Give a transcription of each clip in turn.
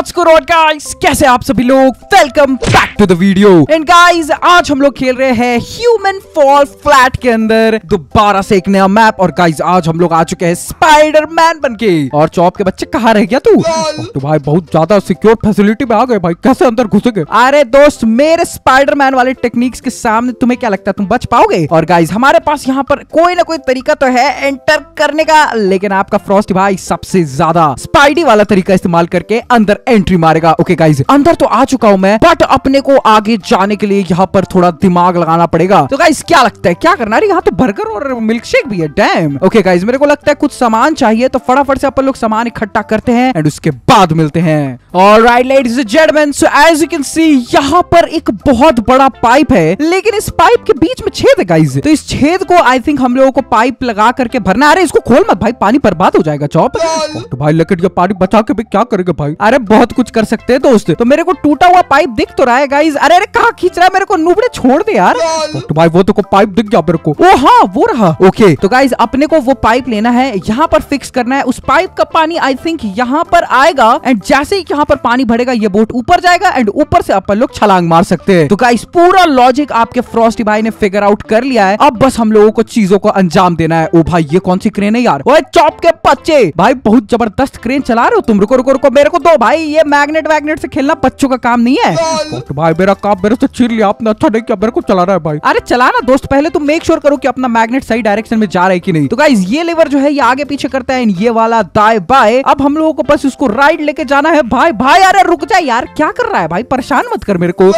What's good good guys? कैसे आप सभी लोग welcome back to video and guys आज हम लोग खेल रहे हैं ह्यूमन फॉल फ्लैट के अंदर दोबारा से एक नया मैप और गाइज आज हम लोग आ चुके हैं स्पाइडर मैन बन के और चौप के बच्चे कहा रह गया तू तो भाई बहुत ज्यादा सिक्योर फैसिलिटी में आ गए भाई कैसे अंदर घुस गए अरे दोस्त मेरे स्पाइडर मैन वाले टेक्निक के सामने तुम्हें क्या लगता है तुम बच पाओगे और गाइज हमारे पास यहाँ पर कोई ना कोई तरीका तो है एंटर करने का लेकिन आपका फ्रॉस्ट भाई सबसे ज्यादा स्पाइडी वाला तरीका इस्तेमाल करके अंदर एंट्री मारेगा ओके okay, गाइज अंदर तो आ चुका हूँ मैं बट अपने को आगे जाने के लिए यहाँ पर थोड़ा दिमाग लगाना पड़ेगा तो गाइज क्या लगता है क्या करना यहाँ तो बर्गर और मिल्क शेक भी है डैम ओके गाइज मेरे को लगता है कुछ सामान चाहिए तो फटाफट से अपन लोग सामान इकट्ठा करते हैं एंड उसके बाद मिलते हैं और राइट लाइट जेडमैन so as you can see यहाँ पर एक बहुत बड़ा पाइप है लेकिन इस पाइप के बीच में छेद है गाइज तो इस छेद को आई थिंक हम लोगों को पाइप लगा करके भरना अरे इसको खोल मत भाई पानी बर्बाद हो जाएगा चौप तो भाई लकड़ी का पानी बचा के भी क्या करेगा भाई अरे बहुत कुछ कर सकते हैं दोस्त तो मेरे को टूटा हुआ पाइप दिख तो रहा है गाइज अरे अरे कहा खींच रहा है मेरे को नूबड़े छोड़ दे यार तो भाई वो तो को पाइप दिख गया मेरे को ओ हाँ वो रहा ओके तो गाइज अपने को वो पाइप लेना है यहाँ पर फिक्स करना है उस पाइप का पानी आई थिंक यहाँ पर आएगा एंड जैसे ही यहाँ पर पानी भरेगा ये बोट ऊपर जाएगा एंड ऊपर से अपन लोग छलांग मार सकते हैं तो गाइस पूरा लॉजिक आपके फ्रॉस्टी भाई ने फिगर आउट कर लिया है अब बस हम लोगों को चीजों को अंजाम देना है ओ भाई ये कौन सी क्रेन है यार ओए चौप के बच्चे भाई बहुत जबरदस्त क्रेन चला रहे हो तुम रुको रुको रुको मेरे को दो भाई ये मैग्नेट वैग्नेट से खेलना बच्चों का काम नहीं है तो भाई मेरा काम मेरे से छीन लिया आपने अच्छा नहीं किया मेरे को चला रहा है भाई अरे चला ना दोस्त पहले तुम मेक श्योर करो कि अपना मैग्नेट सही डायरेक्शन में जा रहा है कि नहीं तो गाइज ये लेवर जो है ये आगे पीछे करता है ये वाला दाए बाय अब हम लोगों को बस उसको राइड लेके जाना है भाई भाई अरे रुक जाए यार क्या कर रहा है भाई परेशान मत कर मेरे को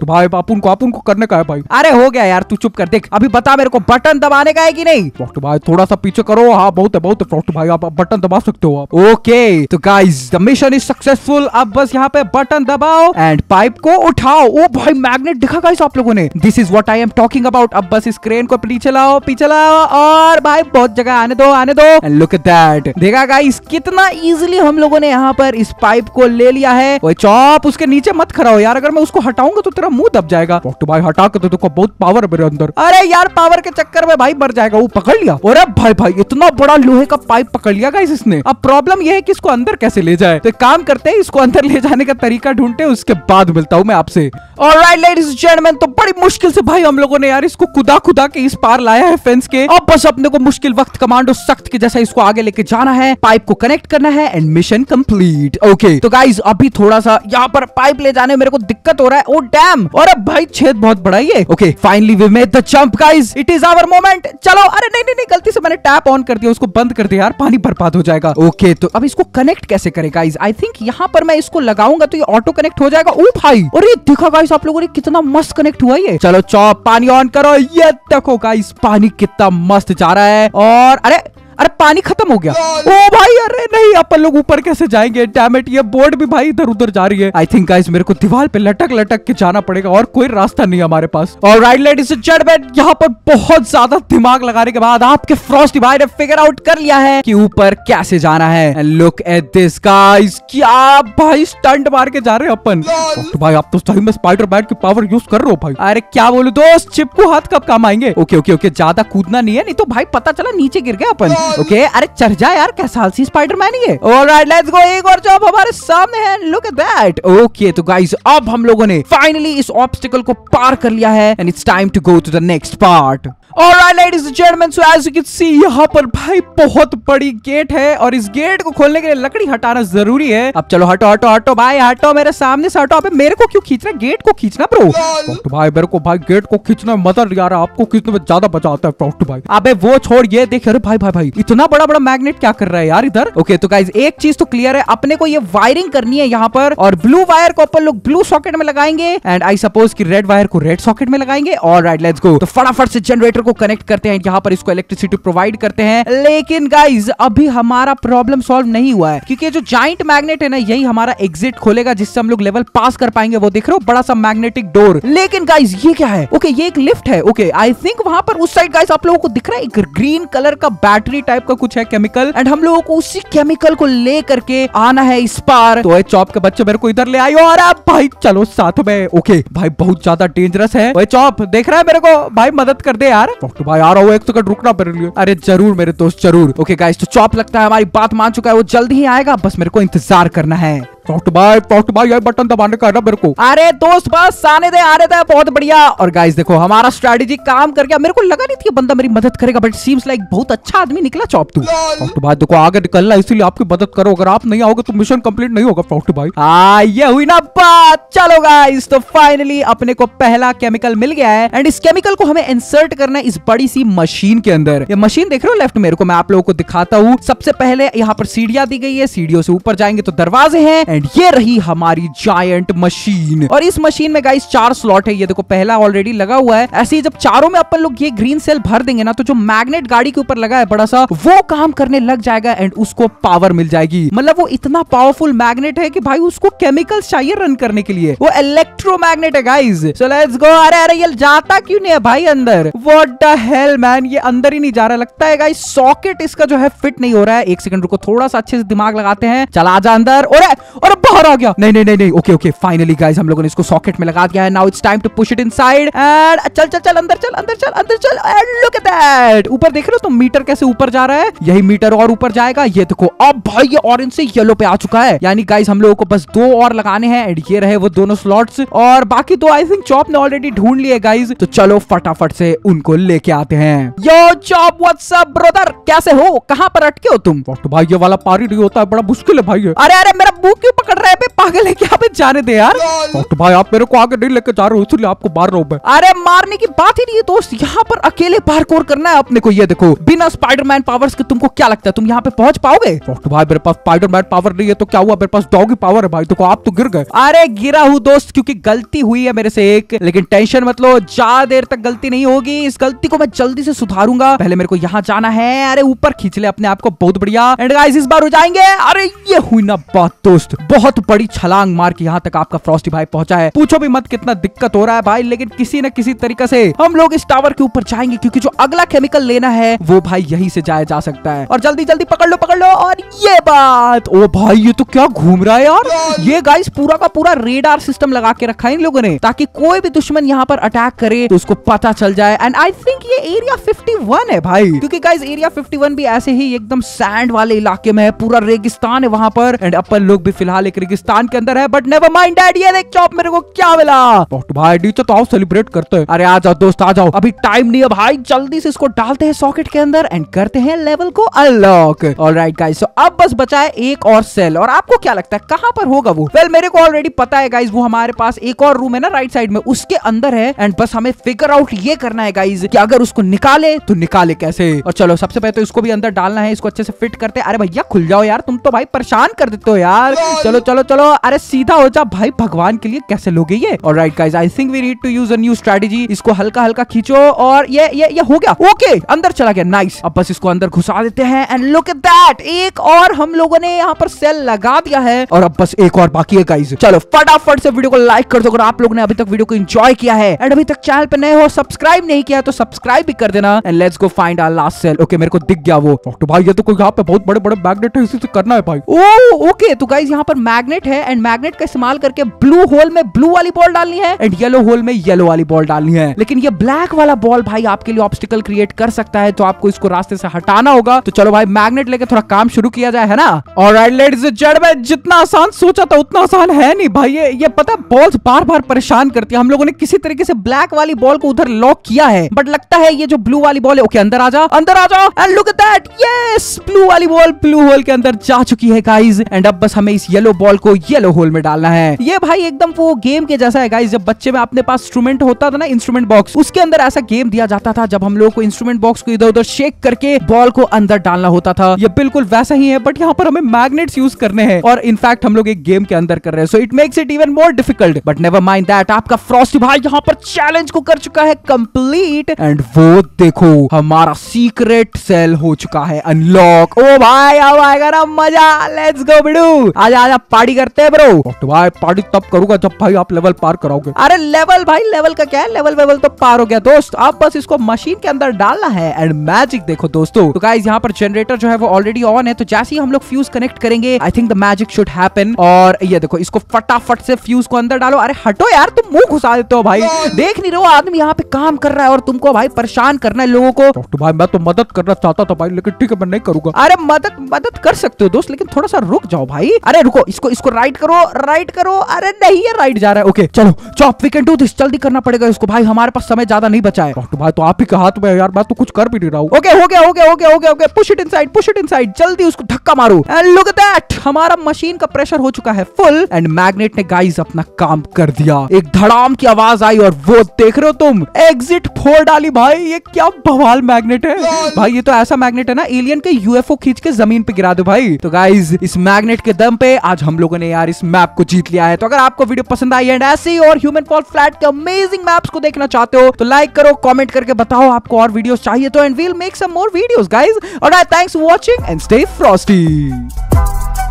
तो भाई बापू को आप उनको करने का है भाई अरे हो गया यार तू चुप कर देख अभी बता मेरे को बटन दबाने का है कि नहीं डॉक्टर भाई थोड़ा सा पीछे करो हाँ बहुत है बहुत है डॉक्टर भाई आप बटन दबा सकते हो आप ओके तो guys the mission is successful बिल्कुल अब बस यहाँ पे बटन दबाओ एंड पाइप को उठाओ ओ भाई मैग्नेट दिखा गाइस आप लोगों ने this is what I am talking about अब बस इस क्रेन को पीछे लाओ पीछे लाओ और भाई बहुत जगह आने दो आने दो लुक एट दैट देखा गाइस कितना इजीली हम लोगों ने यहाँ पर इस पाइप को ले लिया है वो चौप उसके नीचे मत खड़ा हो यार अगर मैं उसको हटाऊंगा तो तेरा मुंह दब जाएगा तो भाई हटा के तो तुमको बहुत पावर मेरे अंदर अरे यार पावर के चक्कर में भाई मर जाएगा वो पकड़ लिया और अब भाई भाई इतना बड़ा लोहे का पाइप पकड़ लिया गाइस इसने अब प्रॉब्लम ये है कि इसको अंदर कैसे ले जाए तो काम करते हैं इस उसको अंदर ले जाने का तरीका ढूंढते हैं उसके बाद मिलता हूँ मैं आपसे ऑलराइट राइट लेडीज जेंटलमैन तो बड़ी मुश्किल से भाई हम लोगों ने यार इसको कुदा कुदा के इस पार लाया है फेंस के अब बस अपने को मुश्किल वक्त कमांडो सख्त के जैसा इसको आगे लेके जाना है पाइप को कनेक्ट करना है एंड मिशन कंप्लीट ओके तो गाइज अभी थोड़ा सा यहाँ पर पाइप ले जाने में मेरे को दिक्कत हो रहा है ओ डैम और अब भाई छेद बहुत बड़ा ही है okay finally we made the jump guys it is our moment चलो अरे नहीं नहीं नहीं गलती से मैंने टैप ऑन कर दिया उसको बंद कर दिया यार पानी बर्बाद हो जाएगा ओके तो अब इसको कनेक्ट कैसे करे गाइज आई थिंक यहाँ पर मैं इसको लगाऊंगा तो ये ऑटो कनेक्ट हो जाएगा ओ भाई और ये देखा गाइस आप लोगों ने कितना मस्त कनेक्ट हुआ ये चलो चौप पानी ऑन करो ये देखो गाइस पानी कितना मस्त जा रहा है और अरे अरे पानी खत्म हो गया ओ भाई अरे नहीं अपन लोग ऊपर कैसे जाएंगे डैमेट ये बोर्ड भी भाई इधर उधर जा रही है आई थिंक गाइस मेरे को दीवार पे लटक लटक के जाना पड़ेगा और कोई रास्ता नहीं है हमारे पास और राइट लेडीज चढ़ यहाँ पर बहुत ज्यादा दिमाग लगाने के बाद आपके फ्रॉस्ट भाई ने फिगर आउट कर लिया है की ऊपर कैसे जाना है लुक एट दिस गाइस क्या भाई स्टंट मार के जा रहे हैं अपन तो भाई आप तो सही में स्पाइडर बैट की पावर यूज कर रहे हो भाई अरे क्या बोलू दोस्त चिपकू हाथ कब काम आएंगे ओके ओके ओके ज्यादा कूदना नहीं है नहीं तो भाई पता चला नीचे गिर गया अपन ओके अरे चढ़ जा यार कैसा स्पाइडर स्पाइडरमैन ये ऑलराइट लेट्स गो एक और जॉब हमारे सामने है लुक एट दैट ओके तो गाइस अब हम लोगों ने फाइनली इस ऑब्स्टिकल को पार कर लिया है and it's time to go to the next part और gentleman so as you can see यहाँ पर भाई बहुत बड़ी गेट है और इस गेट को खोलने के लिए लकड़ी हटाना जरूरी है अब चलो हटो हटो हटो भाई हटो मेरे सामने से हटो अबे मेरे को क्यों खींचना गेट को खींचना ब्रो तो भाई मेरे को भाई गेट को खींचना मदर यार आपको कितने में ज्यादा मजा आता है प्रोट भाई अबे वो छोड़ ये देख अरे भाई भाई भाई इतना बड़ा बड़ा मैग्नेट क्या कर रहा है यार इधर ओके तो गाइज एक चीज तो क्लियर है अपने को ये वायरिंग करनी है यहाँ पर और ब्लू वायर को अपन लोग ब्लू सॉकेट में लगाएंगे एंड आई सपोज की रेड वायर को रेड सॉकेट में लगाएंगे और राइट लेट्स गो तो फटाफट से जनरेटर जनरेटर को कनेक्ट करते हैं यहाँ पर इसको इलेक्ट्रिसिटी प्रोवाइड करते हैं लेकिन गाइज अभी हमारा प्रॉब्लम सॉल्व नहीं हुआ है क्योंकि जो जॉइंट मैग्नेट है ना यही हमारा एग्जिट खोलेगा जिससे हम लोग लेवल पास कर पाएंगे वो देख रहे हो बड़ा सा मैग्नेटिक डोर लेकिन गाइज ये क्या है ओके ये एक लिफ्ट है ओके आई थिंक वहां पर उस साइड गाइज आप लोगों को दिख रहा है एक ग्रीन कलर का बैटरी टाइप का कुछ है केमिकल एंड हम लोगों को उसी केमिकल को ले करके आना है इस पार तो चॉप के बच्चे मेरे को इधर ले आयो और आप भाई चलो साथ में ओके भाई बहुत ज्यादा डेंजरस है चॉप देख रहा है मेरे को भाई मदद कर दे यार रहा डॉक्टर तो भाई आ रहा हूँ एक सेकंड तो रुकना मेरे लिए अरे जरूर मेरे दोस्त जरूर ओके गाइस तो चॉप लगता है हमारी बात मान चुका है वो जल्दी ही आएगा बस मेरे को इंतजार करना है सॉफ्ट बाय सॉफ्ट बाय यार बटन दबाने का है ना मेरे को अरे दोस्त बस आने दे बहुत बढ़िया और गाइस देखो हमारा काम कर गया मेरे को लगा नहीं थी बंदा मेरी मदद करेगा बट सीम्स लाइक बहुत अच्छा आदमी निकला चौप तू सॉफ्ट बाय देखो आगे निकलना इसीलिए आपकी मदद करो अगर आप नहीं आओगे तो मिशन नहीं होगा सॉफ्ट बाय हाँ ये हुई ना बात चलो गाइस तो फाइनली अपने को पहला केमिकल मिल गया है एंड इस केमिकल को हमें इंसर्ट करना है इस बड़ी सी मशीन के अंदर ये मशीन देख रहे हो लेफ्ट मेरे को मैं आप लोगों को दिखाता हूँ सबसे पहले यहाँ पर सीढ़िया दी गई है सीढ़ियों से ऊपर जाएंगे तो दरवाजे हैं एंड ये रही हमारी जायंट मशीन और इस मशीन में गाइस चार स्लॉट है ये देखो पहला ऑलरेडी लगा हुआ है ऐसे ही जब चारों में अपन लोग ये ग्रीन सेल भर देंगे ना तो जो मैग्नेट गाड़ी के ऊपर लगा है बड़ा सा वो काम करने लग जाएगा एंड उसको पावर मिल जाएगी मतलब वो इतना पावरफुल मैग्नेट है कि भाई उसको केमिकल चाहिए रन करने के लिए वो इलेक्ट्रोमैग्नेट है गाइज सो लेट्स गो अरे अरे ये जाता क्यों नहीं है भाई अंदर व्हाट द हेल मैन ये अंदर ही नहीं जा रहा लगता है गाइस सॉकेट इसका जो है फिट नहीं हो रहा है एक सेकंड रुको थोड़ा सा अच्छे से दिमाग लगाते हैं चला जा अंदर और और बाहर आ गया नहीं नहीं नहीं नहीं ओके ओके फाइनली गाइस हम लोगों ने इसको सॉकेट में लगा दिया है now it's time to push it inside and चल चल चल अंदर चल अंदर चल अंदर चल एंड लुक एट दैट ऊपर देख रहे हो तो मीटर कैसे ऊपर जा रहा है यही मीटर और ऊपर जाएगा ये देखो अब भाई ये ऑरेंज से येलो पे आ चुका है यानी गाइस हम लोगों को बस दो और लगाने हैं एंड ये रहे वो दोनों स्लॉट्स और बाकी दो आई थिंक चॉप ने ऑलरेडी ढूंढ लिए गाइस तो चलो फटाफट से उनको लेके आते हैं yo Chop what's up brother कैसे हो कहां पर अटके हो तुम भाई ये वाला पारी नहीं होता है बड़ा मुश्किल है भाई अरे अरे मेरा मुंह क्यों पकड़ रहे हैं पागल है क्या जाने दे यार तो भाई आप मेरे को आगे नहीं लेके जा रहे हो इसलिए आपको मार रहा हूँ अरे मारने की बात ही नहीं है दोस्त यहाँ पर अकेले पार्कोर करना है अपने को ये देखो बिना स्पाइडरमैन पावर्स के तुमको क्या लगता है तुम यहाँ पे पहुंच पाओगे तो भाई मेरे पास स्पाइडरमैन पावर नहीं है तो क्या हुआ मेरे पास डॉगी पावर है भाई देखो आप तो गिर गए अरे गिरा हूँ दोस्त क्यूँकी गलती हुई है मेरे से एक लेकिन टेंशन मत लो ज्यादा देर तक गलती नहीं होगी इस गलती को मैं जल्दी से सुधारूंगा पहले मेरे को यहाँ जाना है अरे ऊपर खींच ले अपने आप को बहुत बढ़िया एंड गाइस इस बार हो जाएंगे अरे ये हुई ना बात दोस्त बहुत बड़ी छलांग मार के यहाँ तक आपका फ्रॉस्टी भाई पहुंचा है पूछो भी मत कितना दिक्कत हो रहा है भाई लेकिन किसी न किसी तरीके से हम लोग इस टावर के ऊपर जाएंगे क्योंकि जो अगला केमिकल लेना है वो भाई यही से जाया जा सकता है और जल्दी जल्दी पकड़ लो पकड़ लो और ये बात ओ भाई ये तो क्या घूम रहा है यार ये गाइस पूरा का पूरा रेडार सिस्टम लगा के रखा है इन लोगों ने ताकि कोई भी दुश्मन यहाँ पर अटैक करे तो उसको पता चल जाए एंड आई थिंक ये एरिया वन है भाई क्योंकि गाइस एरिया वन भी ऐसे ही एकदम सैंड वाले इलाके में है पूरा रेगिस्तान है वहां पर एंड अपन लोग भी फिलहाल फिलहाल एक रेगिस्तान के अंदर है बट नेवर माइंड डैड ये देख चॉप मेरे को क्या मिला तो भाई नीचे तो आओ सेलिब्रेट करते हैं अरे आ जाओ दोस्त आ जाओ अभी टाइम नहीं है भाई जल्दी से इसको डालते हैं सॉकेट के अंदर एंड करते हैं लेवल को अनलॉक ऑल राइट गाइस अब बस बचा है एक और सेल और आपको क्या लगता है कहाँ पर होगा वो वेल well, मेरे को ऑलरेडी पता है गाइज वो हमारे पास एक और रूम है ना राइट साइड में उसके अंदर है एंड बस हमें फिगर आउट ये करना है गाइज की अगर उसको निकाले तो निकाले कैसे और चलो सबसे पहले तो इसको भी अंदर डालना है इसको अच्छे से फिट करते अरे भैया खुल जाओ यार तुम तो भाई परेशान कर देते हो यार चलो चलो चलो अरे सीधा हो जा भाई भगवान के लिए कैसे लोगे ये alright guys I think we need to use a new strategy इसको हल्का हल्का खींचो और ये ये ये हो गया ओके okay, अंदर चला गया नाइस अब बस इसको अंदर घुसा देते हैं एंड लुक एट दैट एक और हम लोगों ने यहाँ पर सेल लगा दिया है और अब बस एक और बाकी है गाइज चलो फटाफट से वीडियो को लाइक कर दो अगर आप लोगों ने अभी तक वीडियो को एंजॉय किया है एंड अभी तक चैनल पे नए हो सब्सक्राइब नहीं किया तो सब्सक्राइब भी कर देना and let's go find our last cell okay मेरे को दिख गया वो डॉक्टर भाई ये तो कोई यहाँ पे बहुत बड़े बड़े मैग्नेट है इसी से करना है भाई ओ oh, ओके तो गाइज यहाँ पर मैग्नेट है एंड मैग्नेट का इस्तेमाल करके ब्लू होल में ब्लू वाली बॉल डालनी है एंड येलो होल में येलो वाली बॉल डालनी है लेकिन ये ब्लैक वाला बॉल भाई आपके लिए ऑब्स्टिकल क्रिएट कर सकता है तो आपको इसको रास्ते से हटाना होगा तो चलो भाई मैग्नेट लेके थोड़ा काम शुरू किया जाए है ना और लेडीज जडमेंट जितना आसान सोचा था उतना आसान है नहीं भाई ये ये पता बॉल्स बार बार परेशान करती है हम लोगों ने किसी तरीके से ब्लैक वाली बॉल को उधर लॉक किया है बट लगता है ये जो ब्लू वाली बॉल है ओके अंदर आ जाओ अंदर आ जाओ and look at that yes blue वाली बॉल ब्लू होल के अंदर जा चुकी है गाइस एंड अब बस हमें इस येलो बॉल को येलो होल में डालना है ये भाई एकदम वो गेम के जैसा है गाइस जब बच्चे में अपने पास इंस्ट्रूमेंट होता था ना इंस्ट्रूमेंट बॉक्स उसके अंदर ऐसा गेम दिया जाता था जब हम लोग को इंस्ट्रूमेंट बॉक्स को इधर उधर शेक करके बॉल को अंदर डालना होता था ये बिल्कुल वैसा ही है बट यहाँ पर हमें मैग्नेट्स यूज करने हैं और इनफैक्ट हम लोग एक गेम के अंदर कर रहे हैं so it makes it even more difficult but never mind that आपका फ्रॉस्ट भाई यहाँ पर चैलेंज को कर चुका है कंप्लीट एंड वो देखो हमारा सीक्रेट सेल हो चुका है अनलॉक ओ oh भाई oh अब आएगा ना मजा लेट्स गो बिडू आजा आज आप पार्टी करते हैं ब्रो तो भाई पार्टी तब करूंगा जब भाई आप लेवल पार कराओगे अरे लेवल भाई लेवल का क्या है लेवल वेवल तो पार हो गया दोस्त आप बस इसको मशीन के अंदर डालना है एंड मैजिक देखो दोस्तों तो गाइज यहाँ पर जनरेटर जो है वो ऑलरेडी ऑन है तो जैसे ही हम लोग फ्यूज कनेक्ट करेंगे I think the magic should happen और ये देखो इसको फटाफट से फ्यूज को अंदर डालो अरे हटो यार तुम मुंह घुसा देते हो भाई देख नहीं रहे हो आदमी यहाँ पे काम कर रहा है और तुमको भाई परेशान करना है लोगों को तो भाई मैं तो मदद करना चाहता था भाई लेकिन ठीक है मैं नहीं करूंगा अरे मदद मदद कर सकते हो दोस्त लेकिन थोड़ा सा रुक जाओ भाई अरे रुको इसको इसको इसको राइट करो राइट करो अरे नहीं ये राइट जा रहा है ओके चलो Chop we can do this जल्दी करना पड़ेगा इसको भाई हमारे पास समय ज्यादा नहीं बचा है डॉक्टर भाई तो आप ही कहा तुम्हें यार मैं तो कुछ कर भी नहीं रहा हूँ ओके हो गया हो गया हो गया हो गया okay push it inside push it inside जल्दी उसको धक्का मारो एंड लुक दैट हमारा मशीन का प्रेशर हो चुका है फुल एंड मैग्नेट ने गाइज अपना काम कर दिया एक धड़ाम की आवाज आई और वो देख रहे हो तुम एग्जिट फोर डाली भाई ये क्या बवाल मैग्नेट है भाई ये तो ऐसा मैग्नेट है ना एलियन के यूएफओ खींच के जमीन पे गिरा दो भाई तो गाइज इस मैग्नेट के दम पे आज हम लोगों ने यार इस मैप को जीत लिया है तो अगर आपको वीडियो पसंद आई एंड ऐसे और ह्यूमन फॉल फ्लैट के अमेजिंग मैप्स को देखना चाहते हो तो लाइक करो कमेंट करके बताओ आपको और वीडियोस चाहिए तो and we'll make some more videos guys और thanks for watching and stay Frosty